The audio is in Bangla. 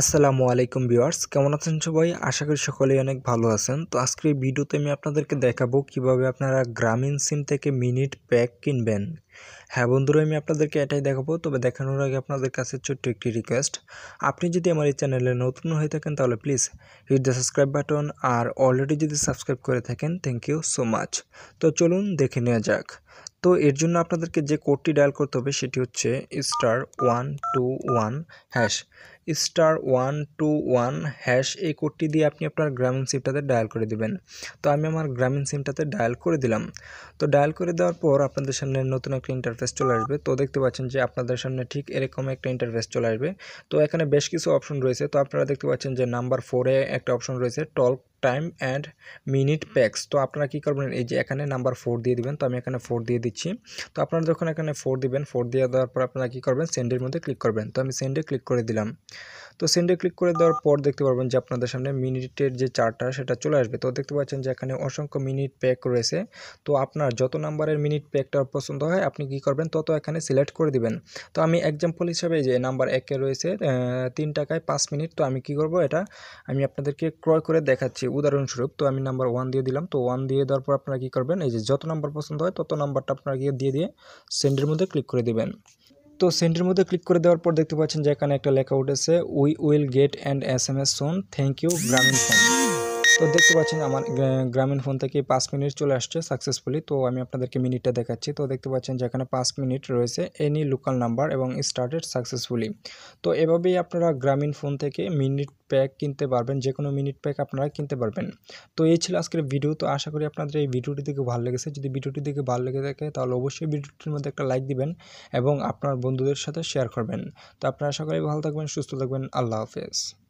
আসসালামু আলাইকুম ভিউয়ার্স কেমন আছেন সবাই আশা করি সকলেই অনেক ভালো আছেন তো আজকের এই ভিডিওতে আমি আপনাদেরকে দেখাবো কিভাবে আপনারা গ্রামীণ সিম থেকে মিনিট প্যাক কিনবেন হ্যাঁ বন্ধুরা আমি আপনাদেরকে এটাই দেখাবো তবে দেখানোর আগে আপনাদের কাছে ছোট্ট একটি রিকোয়েস্ট আপনি যদি আমার এই চ্যানেলে নতুন হয়ে থাকেন তাহলে please hit the subscribe button আর অলরেডি যদি সাবস্ক্রাইব করে থাকেন থ্যাংক ইউ সো মাচ তো চলুন দেখে নেওয়া যাক তো এর জন্য আপনাদেরকে যে কোডটি ডায়াল করতে হবে সেটি হচ্ছে star one two one hash star one two one hash এই কোডটি দিয়ে আপনি আপনার গ্রামীণ সিমটাতে ডায়াল করে দিবেন তো আমি আমার গ্রামীণ সিমটাতে ডায়াল করে দিলাম তো ডায়াল করে দেওয়ার পর আপনাদের সামনে নতুন একটা ইন্টারফেস চলে আসবে তো দেখতে পাচ্ছেন যে আপনাদের সামনে ঠিক এরকম একটা ইন্টারফেস চলে আসবে তো এখানে বেশ কিছু অপশন রয়েছে তো আপনারা দেখতে পাচ্ছেন যে নাম্বার ফোরে একটা অপশন রয়েছে talk time and minute packs তো আপনারা কী করবেন এই যে এখানে নাম্বার ফোর দিয়ে দিবেন তো আমি এখানে ফোর দিয়ে দিচ্ছি তো আপনারা যখন এখানে ফোর দিবেন ফোর দিয়ে দেওয়ার পর আপনারা কী করবেন সেন্ডের মধ্যে ক্লিক করবেন তো আমি সেন্ডে ক্লিক করে দিলাম তো সেন্ডে ক্লিক করে দেওয়ার পর দেখতে পারবেন যে আপনাদের সামনে মিনিটের যে চার্টটা সেটা চলে আসবে তো দেখতে পাচ্ছেন যে এখানে অসংখ্য মিনিট প্যাক রয়েছে তো আপনার যত নাম্বারের মিনিট প্যাকটা পছন্দ হয় আপনি কি করবেন তত এখানে সিলেক্ট করে দিবেন তো আমি এক্সাম্পল হিসাবে যে নাম্বার একে রয়েছে তিন টাকায় পাঁচ মিনিট তো আমি কি করব এটা আমি আপনাদেরকে ক্রয় করে দেখাচ্ছি উদাহরণস্বরূপ তো আমি নাম্বার ওয়ান দিয়ে দিলাম তো ওয়ান দিয়ে দেওয়ার পর আপনারা কী করবেন এই যে যত নাম্বার পছন্দ হয় তত নাম্বারটা আপনারা গিয়ে দিয়ে দিয়ে সেন্ডের মধ্যে ক্লিক করে দেবেন তো সেন্টের মধ্যে ক্লিক করে দেওয়ার পর দেখতে পাচ্ছেন যে এখানে একটা লেখা উঠেছে we will get an S M S soon thank you Grameenphone তো দেখতে পাচ্ছেন আমার গ্রামীণ ফোন থেকে পাঁচ মিনিট চলে আসছে সাকসেসফুলি তো আমি আপনাদেরকে মিনিটটা দেখাচ্ছি তো দেখতে পাচ্ছেন যেখানে পাঁচ মিনিট রয়েছে এনি লোকাল নাম্বার এবং স্টার্টেড সাকসেসফুলি তো এভাবেই আপনারা গ্রামীণ ফোন থেকে মিনিট প্যাক কিনতে পারবেন যে কোনো মিনিট প্যাক আপনারা কিনতে পারবেন তো এই ছিল আজকের ভিডিও তো আশা করি আপনাদের এই ভিডিওটি দেখে ভালো লেগেছে যদি ভিডিওটি দেখে ভালো লেগে থাকে তাহলে অবশ্যই ভিডিওটির মধ্যে একটা লাইক দিবেন এবং আপনার বন্ধুদের সাথে শেয়ার করবেন তো আপনারা সকালে ভালো থাকবেন সুস্থ থাকবেন আল্লাহ হাফেজ